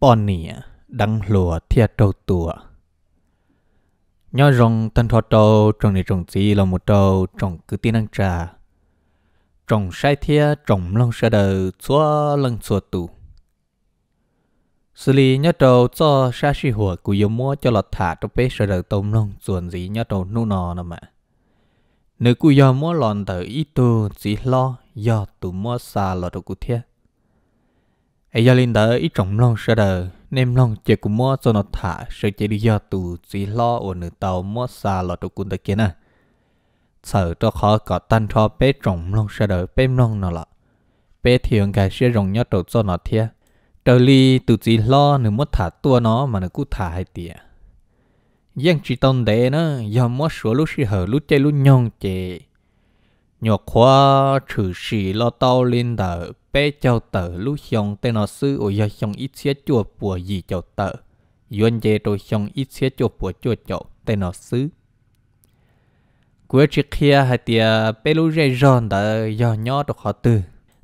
bọn nỉ đăng lùa thiệt trâu tùa. Nhớ rong tân thoát trâu trồng này trồng gì là một trâu trồng cứ tin năng trà. Trồng sai thia trồng lông sơ đầu chúa lân chúa tù. Xử lý nhớ trâu cho xa xì hùa của yếu mua cho lọt thả trong bếp sơ đầu tôm lông chuồn gì nhớ trâu nụ nò mà. Nếu cụ yếu mua lòn tờ ít tu chỉ lo do tù mua xa lọt đồ cụ thiệt ai gia linh đã ít trồng long sợ đờ nem long chỉ cũng mua cho nó thả sợ chỉ đi do tù chỉ lo ở nửa tàu mua xa lọ tụ cũng ta kia nè sợ cho khó có tan cho bé trồng long sợ đờ bé long nó lọ bé thường cái sẽ rồng nhớ tụ cho nó thia trở ly tụ chỉ lo nửa mua thả tua nó mà nửa cứ thả hai tỉa giang chỉ tông đế nó do mua số lúc sĩ hở lúc chơi lúc nhong chơi nhỏ khoa trừ sĩ lo tao lên tờ bé cháu tờ lúc xong tên nó sư ở giờ xong ít xé chùa bùa gì cháu tờ yuan dê rồi xong ít xé chùa bùa chùa cháu tên nó sư cuối trước kia hai tia bé lúc rơi ròn tờ do nhỏ đồ họ tư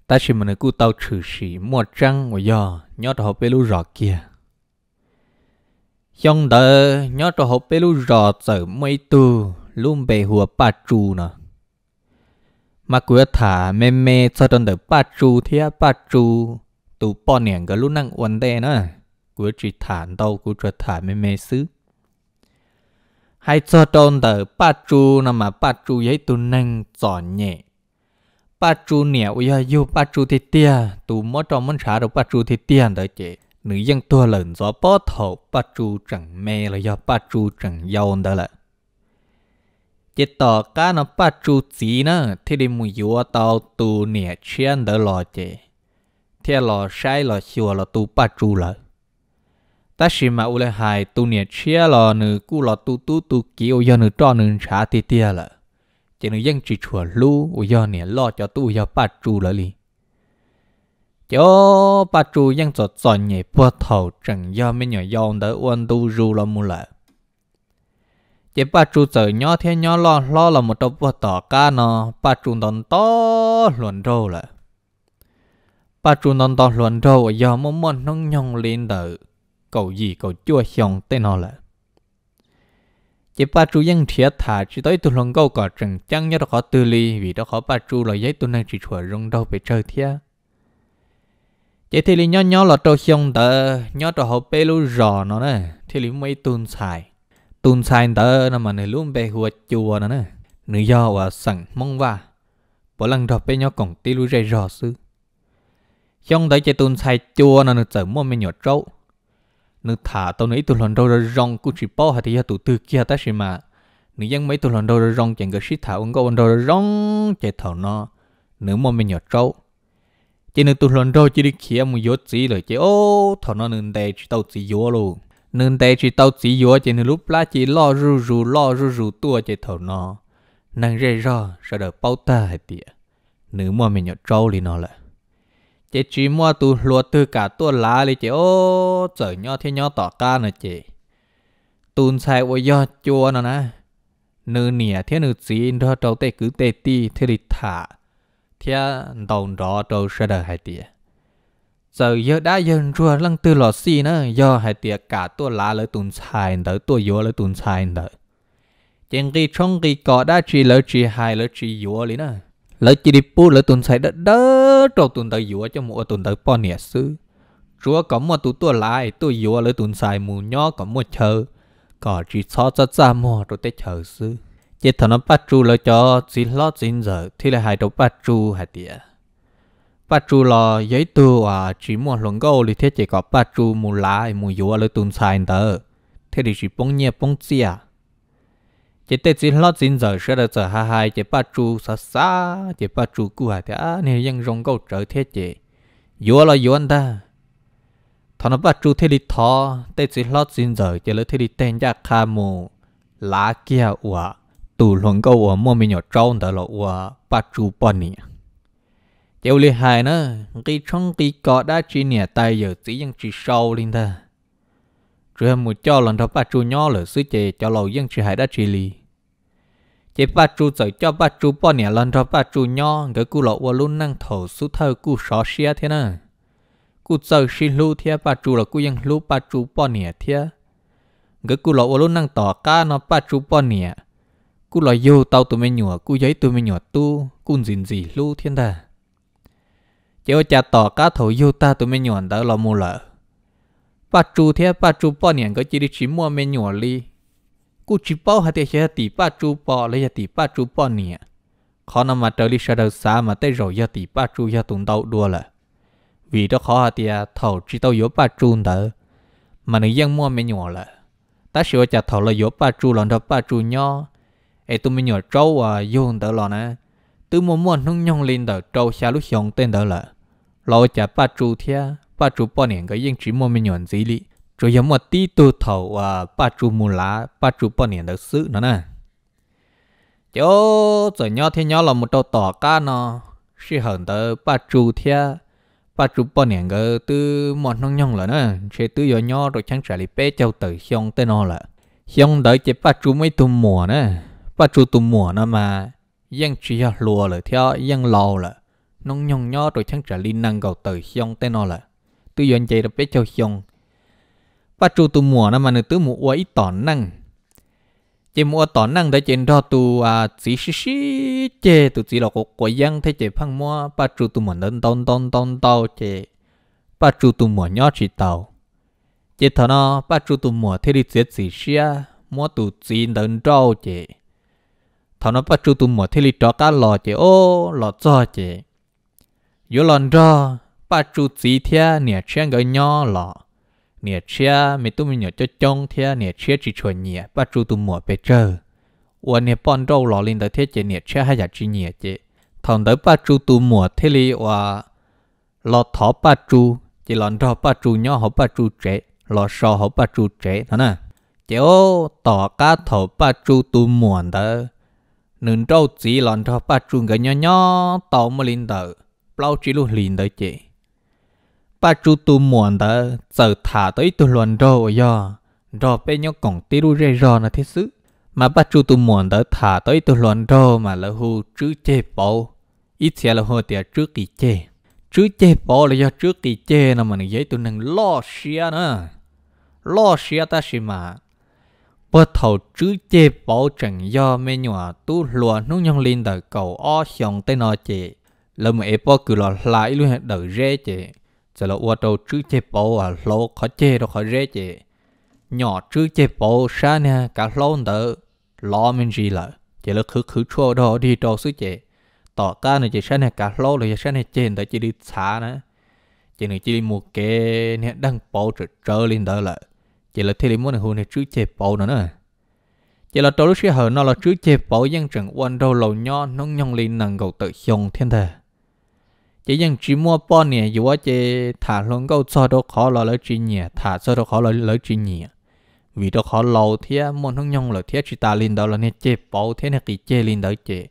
ta chỉ mình cứ tao trừ sĩ mua trăng ở giờ nhỏ đồ họ bé lúc rõ kia xong tờ nhỏ đồ họ bé lúc rõ tờ mấy tu luôn bề hùa ba trù nè mà cứ thả mê mê cho đơn được ba chú thì ba chú tụ bỏ niệm cái lúc năng uốn đen nữa cứ chỉ thả đâu cứ cho thả mê mê xứ hay cho đơn được ba chú nó mà ba chú ấy tụ năng chọn nhẹ ba chú nè ôi ya yêu ba chú thì tia tụ mất trong món trả được ba chú thì tia đó chị nữ dân tua lần gió bỏ thầu ba chú chẳng mê là do ba chú chẳng yêu đó là chỉ tỏ cá nó bắt chú chỉ nữa thì đi mùi yếu tàu tu nè chén đỡ lò chế, theo lò sai lò xua lò tu bắt chú lợ ta xì mà u lê hài tu nè chia lò nữ cú lò tu tu tu kì u do nữ cho nữ trả tì tia lợ chỉ nữ dân chỉ chùa lu u do nè lo cho tu do bắt chú lợ li cho bắt chú dân cho cho nhẹ bơ thầu chẳng do mấy nhỏ dòng đỡ uan tu ru lò mù lợ chế ba chú sợ nhỏ thế nhỏ lo lo là một đống vật tỏ ca nó ba chú đòn to luận râu là ba chú đòn to luận râu giờ muốn muốn nông nhong lên đỡ cầu gì cầu chua xong tên nó là chế ba chú dân thiệt thà chỉ tới tụ lòng câu cỏ trừng chăng nhớ đó khó tư li vì đó khó ba chú là giấy tụ năng chỉ chùa rung đâu về chơi thiệt chế thì li nhỏ nhỏ là trâu xong đỡ nhỏ trâu hậu bê lú rò nó nè thì li mấy tuôn xài tuôn sai tớ nó mà này luôn bè hùa chùa nó nè nữ do và sẵn mong và bỏ lăng rọp bé nhỏ còn tí lùi rầy rò sư trong tới chơi tuôn sai chùa nó nữ chở mua mẹ nhỏ trâu nữ thả tao nữ tuôn lần đầu rong cũng chỉ bỏ hạt thì tụ tư kia ta xì mà nữ dân mấy tuôn lần đầu rong chẳng có xí thả uống gấu lần đầu rong chạy thảo nó nữ mua mẹ nhỏ trâu chỉ nữ tuôn lần đầu chỉ đi kia một yếu chỉ rồi chỉ ô thảo nó nữ đầy chỉ tao chỉ yếu luôn nên tê chỉ tao chỉ yếu chỉ nên lúc lá chỉ lo rù rù lo rù rù tua chỉ thầu nó nàng rê rò sợ đỡ bao ta hay tiệt nữ mua mình nhọt trâu lì nó lại chị chỉ mua tu lúa tư cả tua lá lì chị ô chở nhau thế nhau tỏ ca nữa chị tuôn sai ô do chua nó nè nữ nỉa thế nữ chỉ đó trâu tê cứ tê ti thế lì thả thế đầu đó trâu sợ đỡ hay tiệt giờ giờ đã dân rùa lăng tư lọ xì nữa giờ hai tiệc cả tua lá lỡ tùn xài đỡ tua yếu lỡ tùn xài đỡ chẳng kỳ trong kỳ cọ đã chỉ lỡ chỉ hai lỡ chỉ yếu lý nữa lỡ chỉ đi pu lỡ tùn xài đỡ đỡ trâu tùn đỡ yếu cho mỗi tùn đỡ bao nhiêu sư chúa có một tụ tua lại tua yếu lỡ tùn xài mù nhỏ có một chờ cọ chỉ so cho ra mua rồi tới chờ sư chỉ thằng nó bắt chú lỡ cho chỉ lót xin giờ thì là hai đầu bắt chu hai tiệc bắt chu lo giấy tu à chỉ muốn luận câu thì thế chỉ có bắt chu mua lá mua dúa lấy tuần sai tờ thế thì chỉ bông nhẹ bông chia à? chỉ tết chỉ lót xin giờ sẽ được giờ hai hai chỉ bắt chu xa xa chỉ bắt chu cua hả thế này ยัง rong câu trở thế chỉ dúa là dúa anh ta thằng nó bà chú thế đi thọ tết chỉ lót xin giờ chỉ lấy thế đi tên ra kha mù lá kia ủa tù luận câu ủa mua mình nhỏ trâu tờ lộ ủa bà chú bọn nhỉ tiêu lì hài nó cái trong cái cọ đá chỉ nhẹ tay giờ chỉ dân chỉ sâu lên ta rồi một cho lần đó ba chú nhỏ lỡ sứ chè cho lâu dân chỉ hài đá chỉ li chế ba chú giờ cho ba chú bao nè lần đó ba chú nhỏ cái cú lọ vô luôn năng thổ sú thơ cú xó xía thế nè cú giờ xin lu thế ba chú là cú dân lu ba chú bao nè thế cái cú lọ vô luôn năng tỏ cá nọ ba chú bao nè, cú lọ vô tao tụi mình nhủa cú giấy tụi mình nhủa tu cú dìn gì lu thế nè chỉ có cha tỏ cá thầu yêu ta tụi mình nhọn đó lo mua lợ ba chú thế ba chú bao nhiêu có chỉ đi chỉ mua mình nhọn đi cú chỉ bao hạt thế sẽ tỷ ba chú bao lấy tỷ ba chú bao nhiêu khó nằm mà trời đi sao đâu xa mà tới rồi giờ tỷ ba chú giờ tụng đâu đua là vì đó khó hạt thế thầu chỉ tao yếu ba chú đó mà nữ dân mua mình nhọn là ta sửa cha thầu là yếu ba chú lần đó ba chú nhau ấy tụi mình nhọn trâu à yêu đó là nè tôi muốn muốn nông nhông lên đó trâu xa lúc xong tên đó là cái chú đi, à mua 老家把猪天，把猪半年个养殖么么样子哩，主要么低头头啊，把猪木拉，把猪半年的事呢呢。chỗ rồi nhau thế nhau là một đầu tỏ cá nó sẽ hận tới ba chú thế ba chú bao nhiêu cái từ một nông nhông là nè, sẽ từ giờ nhau rồi chẳng trả lại bé châu tử xong tới nó là xong tới chỉ ba chú mấy tu mùa nè, ba chú tu mùa nó mà dân chỉ lùa là theo dân lâu là nông nhong nho rồi chẳng trả linh năng gầu tới xong tên nó là tư dọn chạy đập bé cho xong và chú tu mùa nó mà nữ tứ mùa ít tỏ năng chỉ mùa tỏ năng để trên đó tu à chỉ xí xí chê tu chỉ là có quả giang thế chê phăng mua ba chú tu mùa nên tôn tôn tôn tàu chê ba chú tu mùa nhỏ chỉ tàu chỉ thằng nó ba chú tu mùa thế đi chết chỉ xia mùa tu chỉ đơn trâu chê thằng nó ba chú tu mùa thế đi cho cá lò chê ô lò cho chê 有 lần đó ba chú chỉ thia nè chia cái nhỏ lo nè chia mấy tụi mình nhỏ cho chong thia nè chia chỉ chuẩn nhẹ ba chú tụi mua về chơi và nè bọn đâu lọ lên tới thế chế nè chia hay là chỉ nhẹ chế thằng tới ba chú tụi mua thế li và lo thọ ba chú chỉ lần đó ba chú nhỏ họ ba chú trẻ lọ sò họ ba chú trẻ thế nè chế ô tỏ cá thọ ba chú tụi mua đó nương trâu chỉ lần đó bắt chú cái nhỏ nhỏ tàu mà linh tới bao chỉ luôn liền tới chị ba chú tu muộn đó giờ thả tới tu luận rồi do rồi bên nhau còn tí đu rê na là thế sự mà ba chú tu muộn đó thả tới tu luận rồi mà là hù chữ chế bảo, ít xia là hù tiệt trước kỳ chế, chữ chế bảo là do trước kỳ chế nó mà nó tu nâng lo xia nữa lo xia ta xì mà bắt thầu chữ chế bảo chẳng do mê nhỏ tu luận nó nhông lên đời cầu o xong tới nó chê lỡ mà epo cứ lo lại luôn đỡ rẻ chị giờ là ô tô chữ chế bộ à lô khó chế đâu khó rẻ chị nhỏ chữ chế bộ xa nè cả lô đỡ lo mình gì là chỉ là khứ khứ chua đó đi đâu xứ chị tỏ ca này chỉ xa nè cả lô rồi xa nè trên đó chỉ đi xa nữa chỉ nữa chỉ đi mua kê nè đang bộ trở trở lên đỡ là chỉ là thế muốn hôn này chữ chế bộ nữa nè, chỉ là tôi lúc xưa hở nó là chữ chế bộ dân chẳng quan đâu lâu nho nông nhông lên nằng cầu tự hiong thiên thề chỉ những chỉ mua bao nè dù ở chỉ thả luôn câu cho đồ khó là lấy chỉ nhẹ thả cho đồ khó là lấy chỉ nhẹ vì đồ khó lâu thế muốn không nhung là thế chỉ ta linh đó là nên chế bảo thế này kỳ chế linh đó chế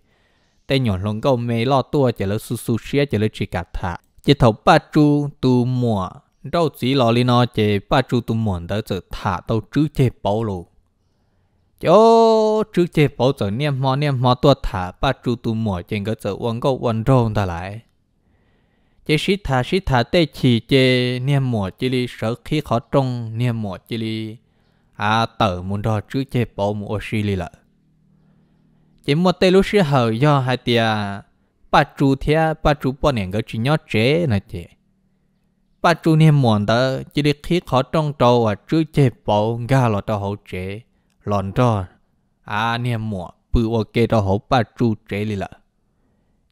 tay nhỏ luôn câu mê lo tua chế lấy su su xía chỉ lấy chỉ cả thả chỉ thầu ba chú tu mua đâu chỉ lo linh nó chế ba chú tu mua đó chỉ thả đâu chứ chế bảo luôn chỗ trước chế bảo giờ niệm mò niệm mò tua thả ba chú tu mua trên cái giờ uống câu uống rong ta lại chế sĩ thả sĩ thả tê chỉ chế niệm mùa chỉ li sở khi khó trông niệm mùa chỉ li à tờ muốn đo chữ chế bỏ mùa sĩ li lợ chế mua tê lúc sĩ hở do hai tia ba chú thia ba chú bỏ nền cái chỉ nhớ chế nè chế ba chú niệm mùa đó chỉ li khi khó trông trâu à chữ chế bỏ ga lọ tao hậu chế lòn trò à niệm mùa bự ok tao hậu ba chú chế li lợ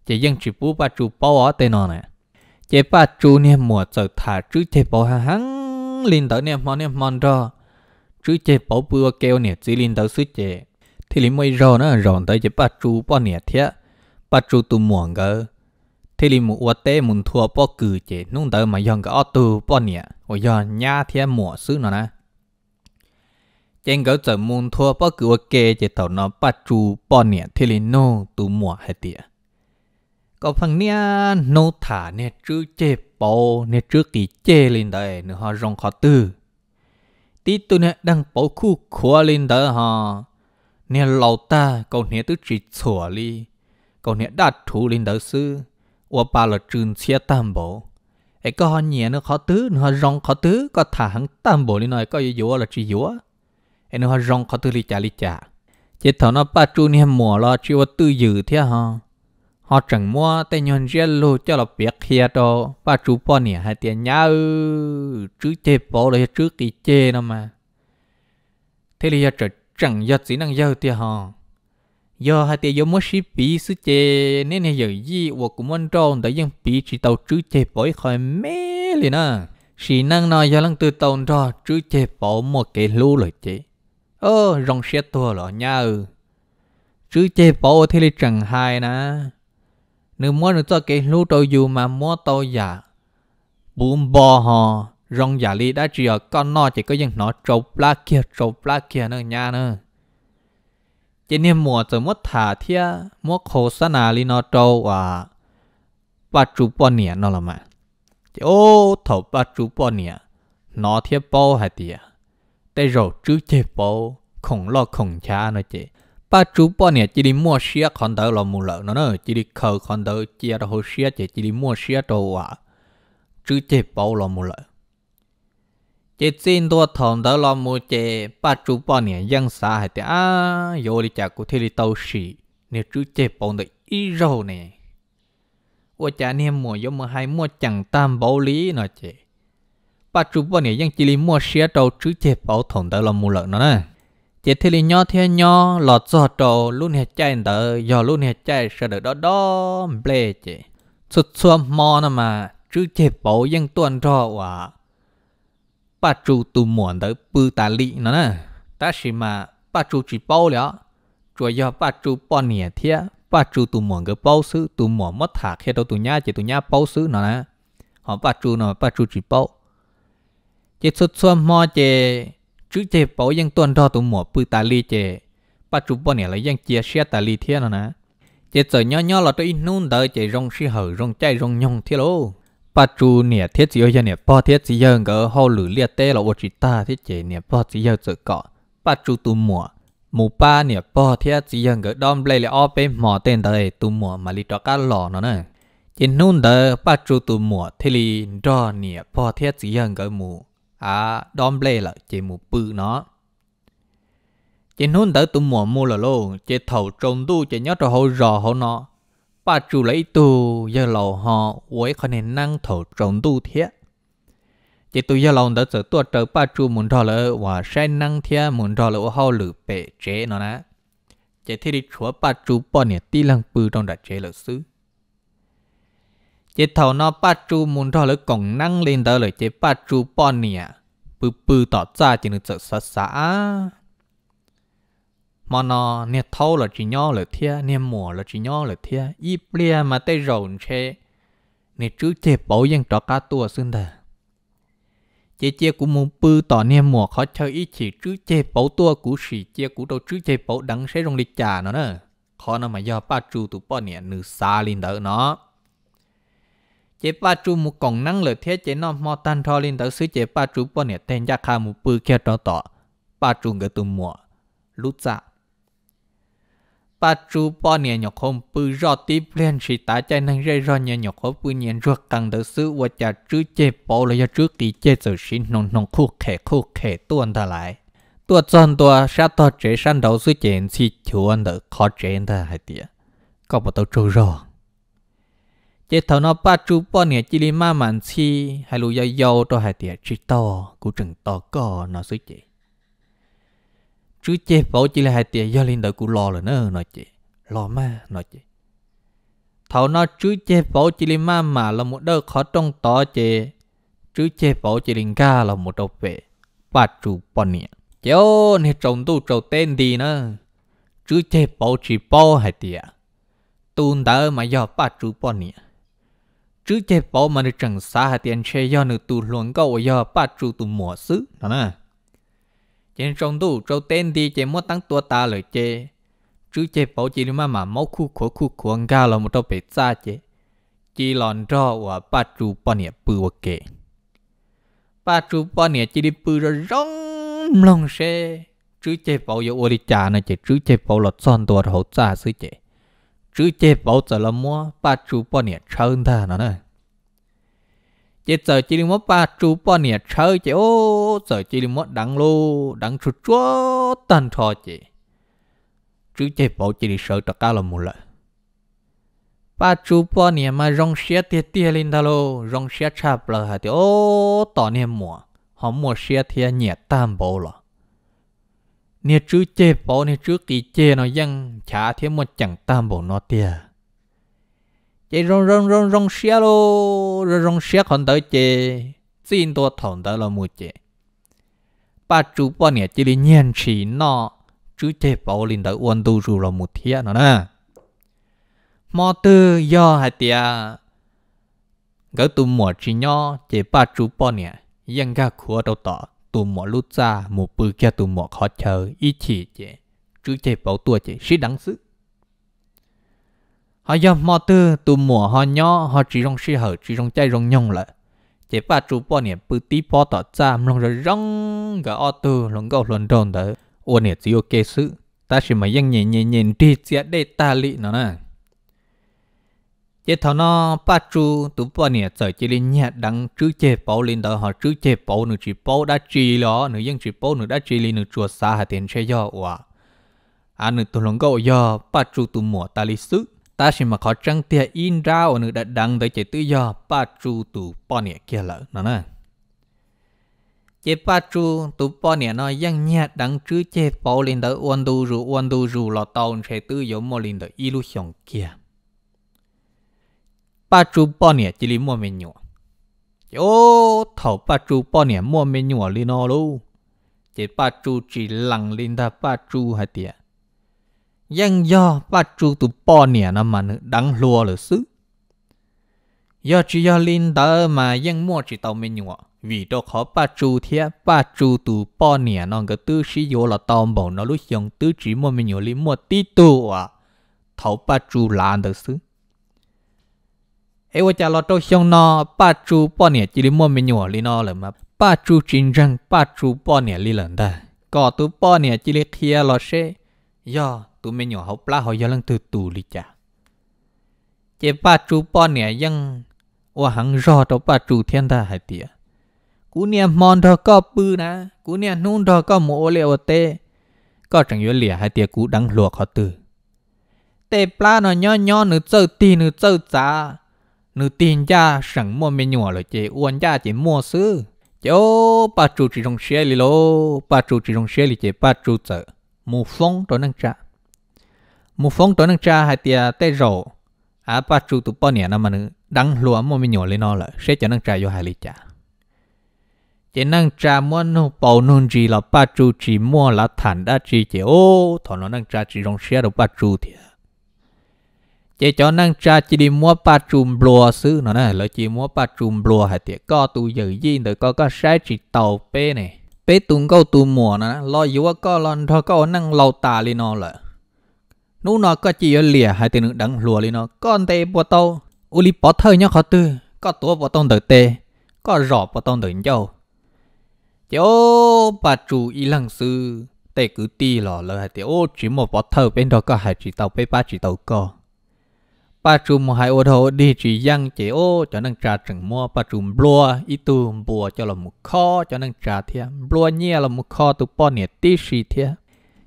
chế dân chỉ bú ba chú bỏ ở tên nó nè chế ba chú niệm mùa giờ thả chứ chế bỏ hàng hàng linh tới niệm mòn niệm mòn rồi chứ chế bỏ bữa kêu nè chỉ linh tới suy chế thì linh mới rồi nó rồi tới chế ba chú bỏ nè thế ba chú tu muộn cơ thì linh mù uất tế muốn thua bỏ cử chế nung tới mà dọn cái ô tu bỏ nè ô dọn nhà thế mùa xứ nó nè trên cái giờ muốn thua bỏ cử kê chế tàu nó ba chú bỏ nè thì linh nô tu muộn hết tiệt có phần nia nô thả nè chữ chê bầu nè chữ kỳ chê lên đời nữa họ rong khó tư tí tu nè đang bầu khu khua lên đời ha, nè lâu ta cậu nè tư chỉ sủa li cậu nè đã thủ lên đời sư và bà là trường xe tam bộ ấy có họ nhẹ nó khó tứ nó rong khó tư, có thả hắn tam bộ lên nói có yếu là chỉ yếu ấy nó rong khó tư li chả li chả chết thằng nó ba chu nè mùa lo chỉ có tư dự thế ha họ chẳng mua tên nhon riết lô cho là việc kia đó và chú bò nè hai tiền nhau chứ chê bò là chứ kỳ chê nó mà thế thì giờ chẳng giờ chỉ năng giờ tiền họ giờ hai tiền giờ mua ship bị sứ chê nên là giờ gì và cũng muốn tròn để dân bị chỉ tàu chứ chê bò khỏi mê liền à chỉ năng nói giờ lăng từ tàu đó chứ chê bò một cái lô rồi chê ơ rong xe tua rồi nhau chứ chê bò thì là chẳng hai nè nếu mua cho cái lũ tàu dù mà mua tàu giả bùm bò hò rong giả lý đã chỉ ở con nó chỉ có những nó trộp pla kia trộp pla kia nữa nha nữa chỉ nên mua từ mua thả thia mua khổ sanh à lý nó trâu à ba chú bò nè nó là mà chỉ ô thầu ba chú bò nè nó thiết bò hạt tiệt, tay rồi chú chế bò không lo không cha nó chị ba chú bọn nè chỉ đi mua xe còn đỡ là mù lợ nó nữa chỉ đi khâu con đỡ chia đồ hồ xe chỉ chỉ đi mua xe đồ à chứ chế bao là mù lợn chỉ xin đồ thằng đỡ là mù chế ba chú bọn nè dân xã hay thế à vô đi chả có thể đi tàu xì nè chứ chế bao được ít rồi nè ô chả nè mua giống mà hay mua chẳng tam bao lý nó chế ba chú bọn nè dân chỉ đi mua xe đồ chứ chế bao thằng đỡ là mù lợ nó chỉ thì li nho thiên nho lọt gió trầu luôn hết chạy đỡ giờ luôn hết chạy sợ được đó đó ble chị sụt xuống mò nè mà chứ chế tuần trò quả bà chú tu muộn tới bư ta lị nó nè ta chỉ mà bà chú chỉ bao lẽ chúa giờ bà chú bao nhẹ thế bà chú tu muộn cái bao xứ tu muộn mất thả khi đâu tu nhá chỉ tu nhá bao xứ nó nè họ bà chú nó bà chú chỉ bao chỉ sụt xuống mò chị chứ chế bảo ยัง tuần đó tụi mỏ bự ta lì chế bà chủ bọn này chia sẻ ta li thiên nè, chế giờ nhỏ nhỏ là tôi nôn đời chế rong xí hở rong chạy rong nhong thế lô bà chú nè thiết gì ơi nè bỏ thiết gì giờ ngỡ hao lử liệt tê là ô chỉ ta thiết chế nè bỏ gì giờ giờ cọ bà chú tụi mỏ mù ba nè bỏ thiết gì giờ ngỡ đom lê là ô bê mỏ tên đời tụi mỏ mà lì cho cá lò nó nè chế nôn đời bà chú tụi mỏ thế li đo nè bỏ thiết gì giờ ngỡ mù à đom ble là chỉ một bự nó chỉ nôn tới tụm mỏ mua là luôn chỉ thầu trồng tu chỉ nhớ cho hồ rò hồ nó ba chủ lấy tu giờ lầu họ với khả năng năng thầu trồng tu thế chỉ tu giờ lầu đã giờ tua trời ba chủ muốn thọ lỡ và sai năng thế muốn thọ lỡ họ lử bể chế nó nè chỉ thấy đi chúa ba chủ bọn này ti lăng bự trong đặt chế lỡ xứ chế thầu nó ba chú muốn cho lỡ cổng năng lên đó lời chế ba chú bỏ nè bư bư tỏ ra chỉ được sợ sợ xã mà nó nè thâu là chỉ nhau là thia nè mùa là chỉ nhau là thia y bia mà tay rộn chế nè chú chế bảo dân trọ cá tua xưng thà chế chế cũng muốn bư tỏ nè mùa khó chơi ý chỉ chú chế bảo tua cũ sĩ chế cũ đâu chú chế bảo đắng sẽ rong đi trà nó nè, khó nó mà do ba chú tụ bỏ nè nữ xa lên đỡ nó chế ba chú một còn năng lợi thế chế nó mò tan thò lên tới xứ chế ba chú bọn nè tên gia khá mu bự kia đó tỏ ba chú người tụm mùa lút dạ ba chú bọn nè nhọc hôm bự rõ tí lên chỉ tá chạy năng rơi rõ nhẹ nhọc hôm bự nhện ruột càng tới xứ và chả chú chế bỏ lại cho trước đi chế rồi xin nông nông khu khẻ khu khẻ tuôn ta lại tua chọn tua sát to chế san đầu xứ chế chỉ chuan đỡ khó chế ta hay tiệt có một tàu trâu rõ chế thầu nó ba chú bò nè chỉ li ma màn chi hai lu yo yo to hay tiệt chỉ to cú chừng to co nó suy chế. chú chế bảo chỉ là hai tiệt do linh đời cú lo rồi nữa nó chế, lo ma nó chế. thầu nó chú chế bảo chỉ li ma mà là một đợt khó trong to chế, chú chế bảo chỉ linh ca là một đầu về ba chú bò nè chéo nè trồng tu trồng tên đi nữa chú chế bảo chỉ bao hai tiệt tuôn đỡ mà do ba chú bò nè chứ chế bảo mà được chẳng xa hạt tiền chế do nữ tù luận câu do ba chú tù mùa xứ đó nè trên trong tù trâu tên đi chế muốn tăng tua ta lời chế chứ chế bảo chỉ mà mà máu khu khổ khu khổ ăn gà là một trâu bể xa chế chỉ lòn cho và ba trụ bao nhiêu bự ok ba chú bao nhiêu chỉ đi bự rồi rong lòng xe chứ chế bảo yêu ô đi chả nè chế chứ chế bảo lọt son tua hậu xa xứ chế chứ chế bảo giờ là mua ba chú bao nhiêu trơn ta nó này chế giờ chỉ đi mua ba chú bao nhiêu trơn chế ô giờ chỉ đi mua đắng lô đắng chút chúa tan thọ chế chứ chế bảo chỉ đi sợ tất cả là mua lại ba chú bao nhiêu mà rong xe tiệt tiệt lên ta lô rong xe chạp là hả thì ô tỏ niệm mua họ mua xe thì nhẹ tam bao rồi nè chữ chê bỏ nè chữ kỳ chê nó dân chả thêm một chẳng tam bộ nó tia chê rong rong rong rong xia lô rong rong xia còn tới chê xin tôi thòng tới là mua chê ba chú bỏ nè chỉ là nhiên chỉ nó chứ chê bỏ lên tới uốn tu rồi là một thia nó nè mà tư do hai tia gỡ tu mùa chỉ nhỏ chê ba chú bỏ nè dân ga khua đầu tỏ tụ mỏ lút ra mù bự kia tụ mỏ khó chờ ý chỉ chị chứ chị bảo tua chị sĩ đáng sức họ giờ mò tư tụ mỏ họ nhỏ họ chỉ rong sĩ hở chỉ rong chạy rong nhông lại chị ba chú bỏ nè bự tí bỏ tỏ ra mong rồi rong gà o tư gạo lòng đồn đó ô nè chỉ ok sự ta chỉ mà yên nhẹ nhẹ nhẹ đi chết đây ta lị nó nè chế thọ nó ba chu tụ ba nè giờ chỉ lên nhà đăng chữ chế bảo lên đó họ chữ chế bảo nữa chỉ bảo đã chỉ lo nữa dân chỉ bảo nữa đã chỉ lên nữa chùa xa hà tiền xe do wa à nữa tụ lòng gạo do ba chu tụ mùa ta lý sức ta chỉ mà khó trăng tiền in ra ở nữa đã đăng tới chế tự do ba chu tụ ba nè kia lỡ nó nè chế ba chu tụ ba nè nó dân nhà đăng chữ chế bảo lên đó uan du ru uan du ru lọ tàu xe tự do mò lên đó ilu xong kia ba chú bò nè chỉ li mua mình nhọ chỗ thầu ba chú bò nè mua mình nhọ li nó luôn chỉ ba chú chỉ lằng linh ta ba chú hay tiệt nhưng do ba chú tụ bò nè nó mà đắng lúa là xứ do chỉ do linh ta mà nhưng mua chỉ tàu mình nhọ vì đó khó ba chú thiệt ba chú tụ bò nè nó cái tư sĩ vô là tàu bầu nó lúc dùng tư chỉ mua mình nhọ li mua tí tu à thầu ba chú là được xứ ấy vợ cha lo tôi xong ba chú bỏ nè chỉ đi mua mình nhỏ li nó mà ba chú chính răng ba chú bỏ nè li lần ta có tụ bỏ nè chỉ đi kia lo xe do tụ mình nhỏ học la họ do lần từ tụ cha chế ba chú bỏ nè ยัง ô hằng rò tụ ba chú thiên ta hay tiệt cú nè mòn đó có bư nè cú nè nôn đó có mồ liệu tê có chẳng yếu lìa hay tiệt cú đắng luộc họ từ tê pla nó nho nho nữa chơi tì nữa chơi giá nữ tiền cha sẵn mua mẹ nhỏ rồi chị uốn cha chị mua sư chỗ bà chủ chỉ trong xe lì lô bà chủ chỉ trong xe lì chị bà chủ chợ mù phong tối năng cha mù phong tối năng cha hai tia tê rổ à bà chủ tụ bao nhiêu năm mà nữ đăng lúa mua mẹ nhỏ lên nó là sẽ cho năng cha vô hai lì cha chị năng cha mua nó bầu nôn gì là bà chủ chỉ mua là thản đã chỉ chị ô thọ nó năng cha chỉ trong xe đâu bà chủ thiệt chế cho năng cha chỉ đi mua ba chùm bùa xứ nó nè lỡ chỉ mua ba chùm bùa hay tiệt có tu giờ gì rồi có có sai chỉ tàu pe này pe tung câu tu mùa nè lo yếu có lo thọ có năng lâu tà li nó lỡ nú nó có chỉ ở lìa hay tiền đắng lùa li nó con tê bùa tàu uli bỏ thơi nhá khó tư có tu bùa tông đợi tê có rọ bùa tông đợi nhau chỗ ba chủ y lăng sư tê cứ ti lò, lỡ hay tiệt ô chỉ một bỏ thơi bên đó có hay chỉ tàu pe ba chỉ tàu co bà chùm hai ô thô đi chỉ giăng chế ô cho nên trà trừng mua bà chùm bùa ít tu bùa cho là một kho cho nên trà thia bùa nhẹ là một kho tu bỏ nhiệt tí xì thia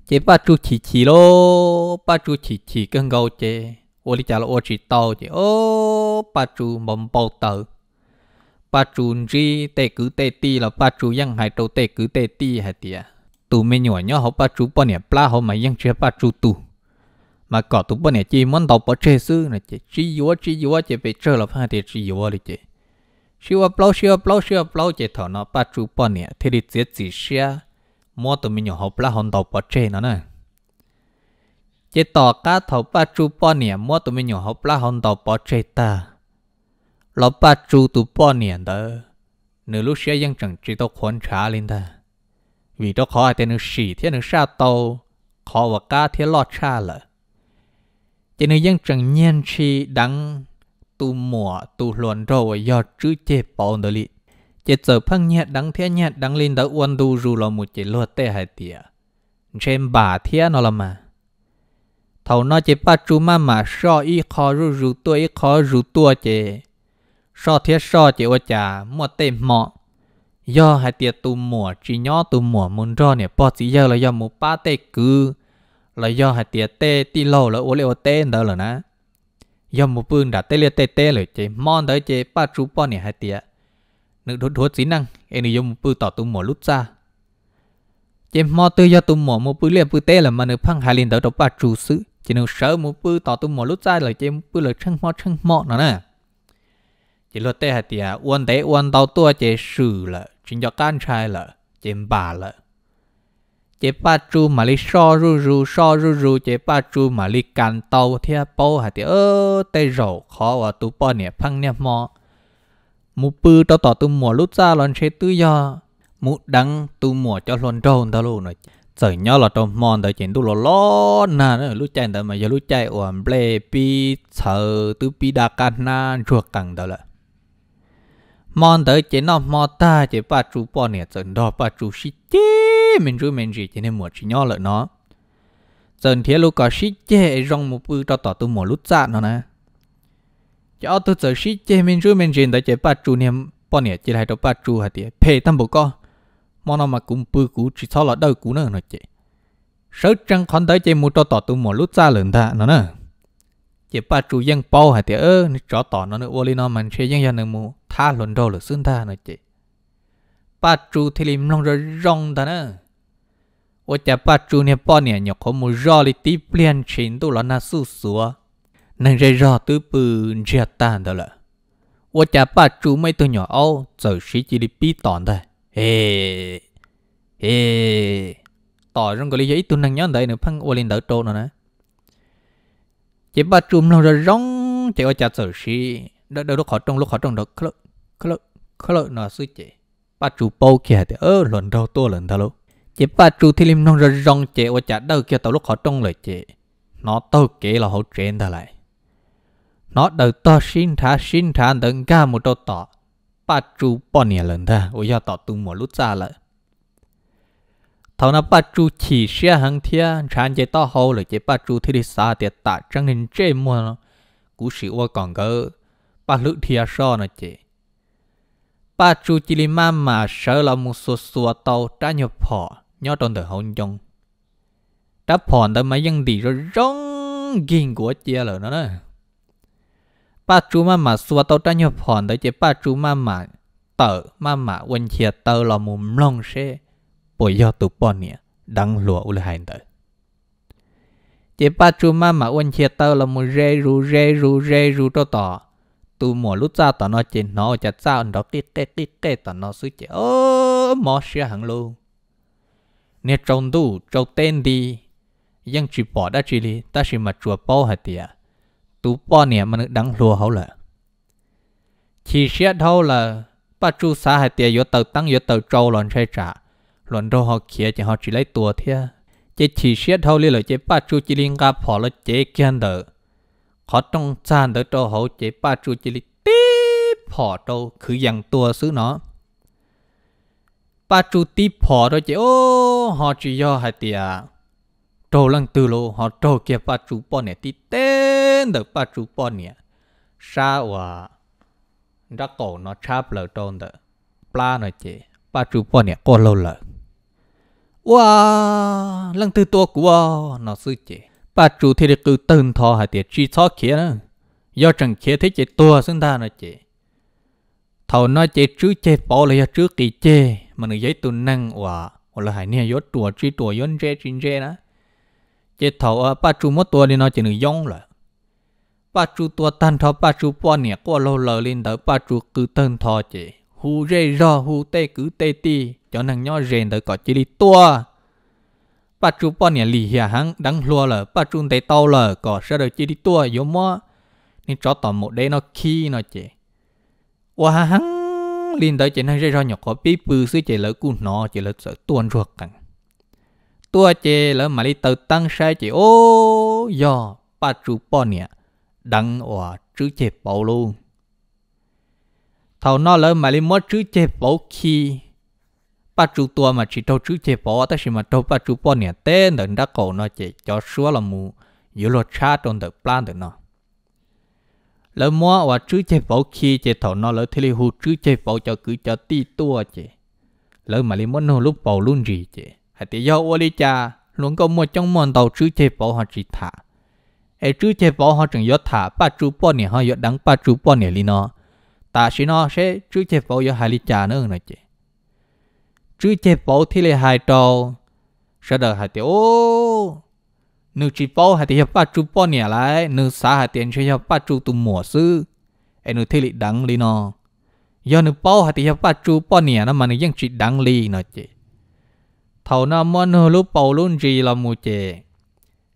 chế bà chú chỉ chỉ lô bà chú chỉ chỉ cân gầu chế ô đi chả là chỉ tàu chế ô bà chú mầm bầu tờ bà chú gì tê cứ tê ti là bà chú giăng hai đầu tê cứ tê ti hai tia tụ mình nhỏ họ bà chú bỏ nhiệt họ mà giăng chế bà chú tụ mà cỏ tụi bọn này chỉ muốn tàu bỏ chơi sư này chỉ chỉ yếu chỉ yếu chỉ bị chơi là phải thì chỉ yếu đi chỉ siêu bao siêu bao siêu bao chỉ thọ nó bắt chú bọn này thì đi chết chỉ xe mua tụi mình nhỏ học là hòn tàu bỏ chơi nó nè chỉ tỏ cá thọ bắt chú bọn này mua tụi mình nhỏ học là hòn tàu bỏ chơi ta lọ bắt chú tụi bọn này đó nửa lúc chẳng chỉ tao khốn trả lên ta vì đó khó ai tên nửa xì thế nó xa tàu khó và cá thế lọt cha lợi cho nên dân chẳng nhiên chi đắng tu mùa tu luận rồi do chữ chế bảo nữa lị chế giờ phăng nhẹ đắng thế nhẹ đắng linh đã uan du dù là một chế luật tệ hai tỉa trên bà thế nó là mà thầu nó chế ba chú mà mà so y khó rú rú tua y khó rú tua chế so thế so chế ô chả mua tệ mọ do hai tiệt tu mùa chỉ nhó tu mùa muốn cho nè bỏ chỉ giờ là do một ba tệ cứ là do hạt tiệt tê tì lô là ô liu tê đó là nè do một phương đã tê liu tê tê rồi chế mòn tới chế ba chú bao nè hạt tiệt nước đốt đốt dĩ năng em dùng một phương tỏ tung mỏ lút ra chế mò tư do tung mỏ một phương liu phương tê là mà nước phăng hai liền tới đó ba chú xứ chế nước sợ một phương tỏ tung mỏ lút ra là chế một phương là chân mò chân mò nó nè chế luật tê hạt tiệt uốn tê uốn tàu tua chế sử là chính cho can trai là chế bà là chế ba chú mà li so ru ru so ru ru chế ba chú mà li can tàu thia bao hả thì ơ tê rổ khó và tu bao nè phăng nè mò mu pư tao tỏ tu mùa lúc ra lon chế tư do mu đắng tu mùa cho lon trâu tao luôn rồi sợ nhau là trong mòn tới chuyện tu lo lo nà nó lúc chạy tới mà giờ lúc chạy uổng ple pi sợ tu pi đa can na ruột cẳng tao là mòn tới chuyện nó mò ta chế ba chú bao nè sợ đó ba chú xí chết mình rú mình gì cho nên mua chỉ nhỏ lợi nó dần thế lúc có sĩ chế rong một bự cho tỏ tu mùa lút dạ nó nè cho tu giờ sĩ chế mình rú mình gì tới chế ba chú niệm bọn nè chỉ lại đâu ba chú hạt tiền phê tâm bộ co món nó mà cũng bự cũ chỉ sau là đâu cũ nữa nó chế sớ trăng khón tới chế mua cho tỏ tu mùa lút dạ lần ta nó nè chế ba chú dân bao hạt tiền ơ cho tỏ nó nữa vô li nó mình sẽ dân dân nữa mua tha lần đâu là xương ta nó chị ba thì lim long rồi rong ta nữa 我家爸住年八年，要可木绕哩地变成都了那叔叔，能热绕都不热淡的了。我家爸住没多鸟哦，走水机里比短的，诶诶，ต่อรงก็เลยยิ่ตุนนังย้อนได้เนื้อพังโอลินเดอร์โตนะนะเจ็บบ้าจุ่มลงระร้องเจ้าจะสื่อสิเดี๋ยวลูกขอตรงลูกขอตรงเดี๋ยวคลึกคลึกคลึกหน่อซื้อเจ็บบ้าจุ่มโป๊กแค่เดี๋ยวเออหล่นเท่าตัวหล่นเท่าลูก chỉ ba chú thì lim nông rồi rong chế và chả đâu kia tàu lúc họ trong lời chế nó tàu kế là họ trên ta lại nó đầu to xin thả xin thả đừng ca một đôi tỏ ba chú bỏ nhà lần ta ôi giờ tỏ tung một lúc ra lại thầu na ba chú chỉ xe hàng thia chán chế to hầu lời chế ba chú thì đi xa tiệt tạ chẳng nên chế mua nó cú sĩ qua còn cơ ba lữ thia so nó chế ba chú chỉ li mà mà là một số số tàu đã nhập nhớ trong thời hôn chung đáp phòn tới mấy dân đi rồi rong ghiền của chia lỡ nó đó ba chú mà mà xua tao ta nhớ phòn tới chế ba chú mà mà tờ mà mà quên chia tờ là mồm lông xe bởi do tụ bọn nè đang lùa u lại tới chế ba chú mà mà quên chia tờ là mồm rê ru rê ru rê ru cho tỏ tu mùa lúc ra tỏ nó trên nó chặt sao đó tít tít tít tít tỏ nó suy chế ơ mò xe hàng luôn nè trông đủ trâu tên đi nhưng chỉ bỏ đã chỉ li ta chỉ mà chùa bao hạt tiệt tu bao nè mà nó đắng lúa hậu là chỉ xét hậu là ba chú xã hạt tiệt yếu tàu tăng yếu tàu trâu lòn xe trả lòn đâu họ kia chỉ họ chỉ lấy tua thế chỉ chỉ xét hậu li là chỉ ba chú chỉ liên gặp họ là chỉ kiên đỡ họ trong sàn đỡ trâu hậu chỉ ba chú chỉ li tiếp họ trâu cứ dằn tua xứ nó ba chú tí phỏ rồi chứ ô họ chỉ do hai tia trâu lăng tư lô họ trâu kia ba chú bò nè tí tên được ba chú bò nè sa hòa đã cổ nó cháp lờ trôn đó pla nó chứ ba chú bò nè cô lâu lờ wow lăng tư tua của nó sư chứ ba chú thì được cứ tên thọ hai tia chỉ cho kia nữa do chẳng kia thấy chỉ tua xứng ta nó chứ thầu nó chế chứ chế bỏ lại cho trước kỳ chế mà nó tu năng của của là hải tua truy tua yốn rê chín rê đó chế thầu ở ba chú mất tua đi nó chỉ nó rồi ba chú tua tan thọ ba chú po nè qua lâu lờ lên tới ba chú cứ tân thọ chế hu rê ro hu tê cứ tê ti cho năng nhỏ rèn tới có chỉ đi tua ba chú po nè lì hia đắng lua lờ ba chú tê tàu lờ có sẽ được chỉ đi tua yếm mò nên cho tỏ một đế nó khi nó chế và hắn liên tới chuyện này ra nhỏ có bí bư sư chế lỡ cù nó chế lỡ sợ tuôn ruột cẳng tua chế lỡ mà đi tàu tăng sai chế ô do ba chú bò nè đăng òa chữ chế bảo luôn thầu nó lỡ mà đi mất chữ chế bảo khi ba chú tua mà chỉ trâu chữ chế bảo ta chỉ mà trâu ba chú bò nè tên đến đã cổ nó chế cho xua là mù yếu lo cha trong đợt plan đợt nó lỡ mua và chú chế bảo khi chế thầu nó lỡ thế li hù chú chế bảo cho cứ cho ti tua chế lỡ mà li muốn nó lúc bảo luôn gì chế hãy tự do ô li cha luôn có mua trong mòn tàu chú chế bảo họ chỉ thả ai chú chế bảo họ chẳng yếu thả ba chú bao nè họ yếu đắng ba chú bao nè li nó ta xin nó sẽ chú chế bảo yếu hai li cha nữa nè chế chú chế bảo thì li hai tàu sau đó hai tự นึจีโป้หาที่จะป้าจูป้อเนี่ยไรนึสาหาเตียนช่วยจะป้าจูตุ่มหมัซื้อไอ้นึกเทลิดังลีนอย่อนึโป้หาที่จะป้าจูป้อเนี่ยนั่นมันยังจีดังลีนอเจเท่านั้นมันหรู้โป่ลุนจีเรามูเจ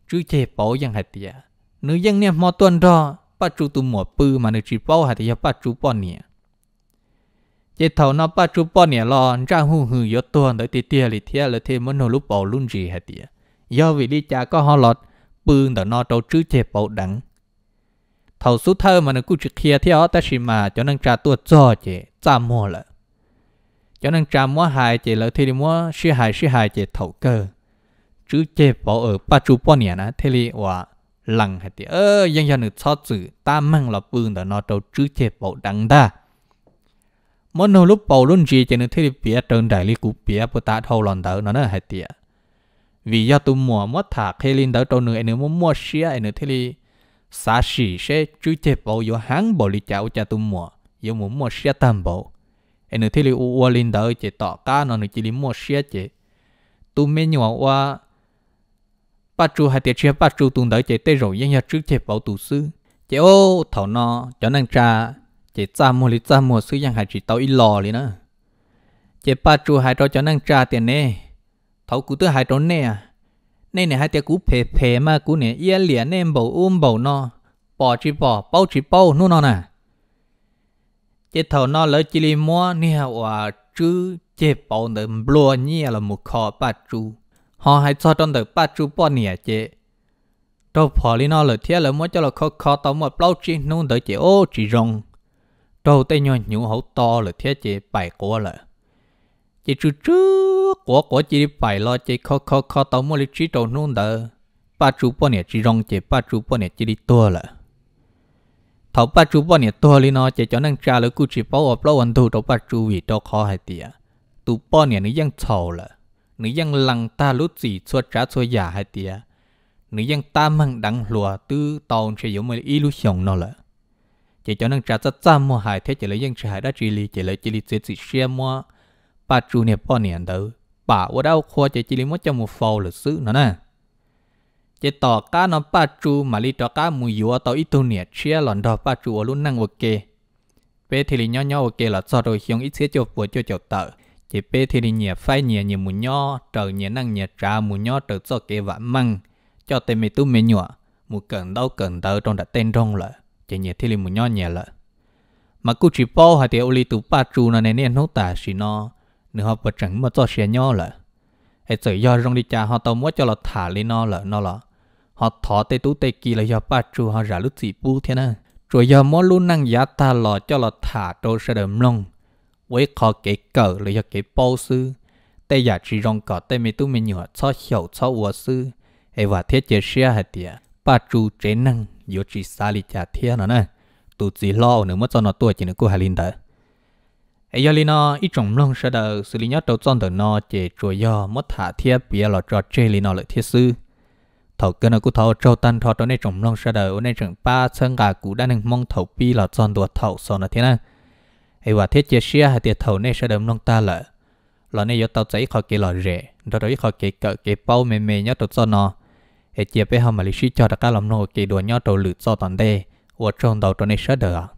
จื้อเจโป่ยังหาเตียนึยังเนี่ยมอตัวนรนป้าจูตุ่มหมัปื้อมันนึจีโป้หาที่จะป้าจูป้อเนี่ยเจเท่านั้นป้าจูป้อเนี่ยรอจ้าหูหือยตัวโดยตีเตียลิเทียเลยเทมันหรู้เป่าลุ่นจีหาเตีย do vị đi cha có ho lọt bương đó nó trâu chứ chè bầu đắng thầu số thơ mà nó cứ chực kia theo ta xì mà cho nên trà tuột cho chè cha mua lợ cho nên trà mua hài chè lợ thì đi mua xí hài xí hài chè thầu cơ chứ chè bầu ở ba chú bò nhiêu nè thế li hòa lằng hết thì ơ dân dân được cho chữ ta mang lọ bương đó nó trâu chứ chè bầu đắng ta mỗi nô lúc bầu luôn gì chè nó thế đi bia trơn đại li cú bia bữa ta thâu lòn đỡ nó nó hết tiệt vì do tu mua mất thả khi linh đỡ trâu nữa nữa muốn mua xia nữa thế li xa xỉ sẽ chú chế bộ do hắn bộ li chảo cha tu mua do muốn mua xia tam bộ nữa thế li u u linh đỡ chế tọ cá nó nữa chỉ li mua xia chế tu mê nhỏ qua ba chú hai tiệt chia ba chú tu đỡ chế tê rồi nhưng nhà chú chế bộ tu sư chế ô thảo nó cho năng cha chế cha mua li cha mua sư yang hai chỉ tao ít lò li nữa chế ba chú hai trò cho năng cha tiền nè thấu cú tới hai trốn nè nè nè hai tia cú phê phê mà cú nè yên liền nè bầu ôm bầu no bỏ chỉ bỏ bao chỉ bao nu nó nè chế thầu nó lỡ chỉ li mua nè hòa chứ chế bao nè bùa nhia à là một kho ba chú họ hay cho trong tờ ba chú bao nè chế đâu bỏ li nó lỡ thiết lỡ mua cho là kho kho tao mua bao chỉ nu tới chế ô chỉ rong đâu tay nhon nhũ hậu to lỡ thiết chế bài cố lỡ chỉ chú chú của của chỉ phải lo chỉ khó khó khó tao mua lịch chỉ trâu nung đỡ ba chú bao này chỉ rong chỉ ba chú bao này chỉ đi tua là thảo ba chú bao này tua lên nó chỉ cho năng trả lời cú chỉ bảo ập lâu anh thu đâu ba chú vì đâu khó hay tiệt tụ bao này nữ dân sầu là nữ dân lăng ta lút gì xua trả xua giả hay tiệt nữ dân ta mang đắng lùa tư tàu sẽ giống mấy illusion nó là chỉ cho năng trả rất trăm mua hại thế chỉ lấy dân sẽ hại đã chỉ li chỉ lấy chỉ li chết chỉ xem mua bà chủ nè bỏ nền tử bà ở đâu khoa chỉ chỉ lấy cho một phò lịch sử nữa nè chỉ tỏ cá nó bà chủ mà lý tỏ cá mùi yếu tỏ ít tu nè chia lần đó bà chủ luôn năng ok bé thì lý nhau ok là cho rồi hiong ít xíu cho vừa cho cho tờ chỉ bé thì nhẹ phai nhẹ nhẹ mùi nho trở nhẹ năng nhẹ trà mùi nho trở cho kê vã măng cho tên mê tu mê nhọ mùi cần đâu cần tờ trong đã tên rong lợ chỉ nhẹ thì lý mùi nhẹ lợ mà cụ chỉ bao hai tiểu lý tụ bà chủ nó nè nốt tà xì nó nữa họ bật chẳng mà cho xe nhau là ai tự do rong đi cha họ tao muốn cho là thả lên nó là nó là họ thọ tê tú tê kỳ là do ba chú họ ra lúc gì bu thế nè rồi do mỗi lúc năng giá ta lò cho là thả trâu sẽ đầm lông với khó kể cờ là do kể bao sư tê giả chỉ rong cỏ tê mấy tú mình nhỏ cho hiểu cho ua sư ai và thiết chế xe hạt tiệt ba chú chế năng do chỉ xa lì cha thế nè tụi chỉ lo nữa mất cho nó tuổi chỉ nó cô hà linh đấy ấy giờ nó ít trồng lông sẽ đầu xử lý nhất đầu trong đầu nó chỉ chùa do mất thả thiết bia lọ trò chê lý nó thiết sư thầu cơ nó cũng thầu trâu tan thọ đó nên trồng lông sẽ đầu nên trồng ba chân gà cũ đã nên mong thầu pi lọ tròn đùa thầu sò nó thế nào ấy và thiết chia sẻ hai tiệt thầu nên sẽ đầu lông ta lợ lọ nay do tàu giấy khỏi kia lọ rẻ đó đối khỏi kia cỡ kia bao mềm mềm nhất đầu cho nó ấy chia bé hầm mà lịch sử cho tất cả lòng nô kia đùa nhau đầu lử cho toàn đề và trong đầu đó nên sẽ đầu